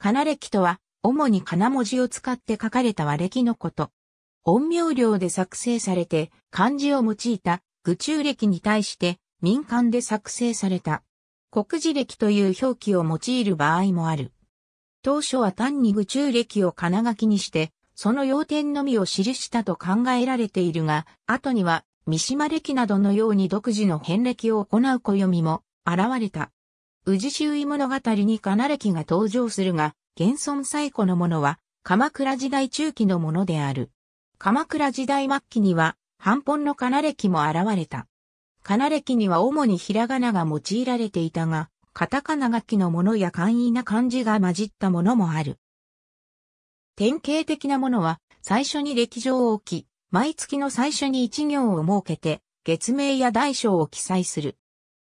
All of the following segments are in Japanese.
かな歴とは、主に金文字を使って書かれた和暦のこと。音名料で作成されて、漢字を用いた、愚中歴に対して、民間で作成された。国字歴という表記を用いる場合もある。当初は単に愚中歴を金書きにして、その要点のみを記したと考えられているが、後には、三島歴などのように独自の変歴を行う暦も現れた。宇治周囲物語にかなれきが登場するが、現存最古のものは、鎌倉時代中期のものである。鎌倉時代末期には、半本のかなれきも現れた。かなれきには主にひらがなが用いられていたが、カタカナ書きのものや簡易な漢字が混じったものもある。典型的なものは、最初に歴上を置き、毎月の最初に一行を設けて、月名や大小を記載する。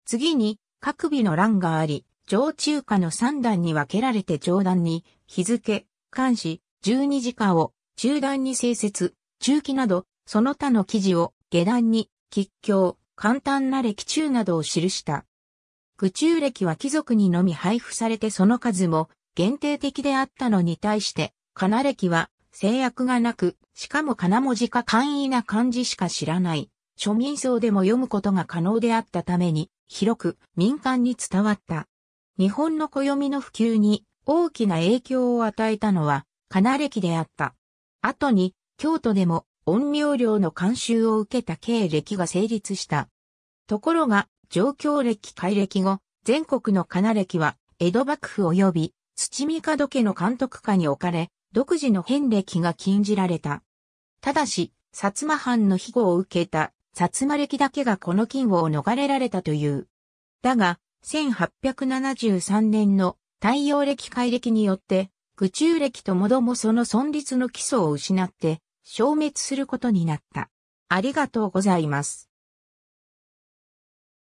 次に、各尾の欄があり、上中下の3段に分けられて上段に、日付、監視、十二時間を、中段に清説、中期など、その他の記事を、下段に、吉凶、簡単な歴中などを記した。愚中歴は貴族にのみ配布されてその数も限定的であったのに対して、かな歴は制約がなく、しかもかな文字か簡易な漢字しか知らない。庶民層でも読むことが可能であったために、広く民間に伝わった。日本の暦の普及に大きな影響を与えたのは、かな歴であった。後に、京都でも、陰陽寮の監修を受けた経歴が成立した。ところが、上京歴改暦後、全国のかな歴は、江戸幕府及び、土見門家の監督下に置かれ、独自の変歴が禁じられた。ただし、薩摩藩の庇護を受けた薩摩歴だけがこの金を逃れられたという。だが、1873年の太陽歴改歴によって、愚中歴ともどもその存立の基礎を失って、消滅することになった。ありがとうございます。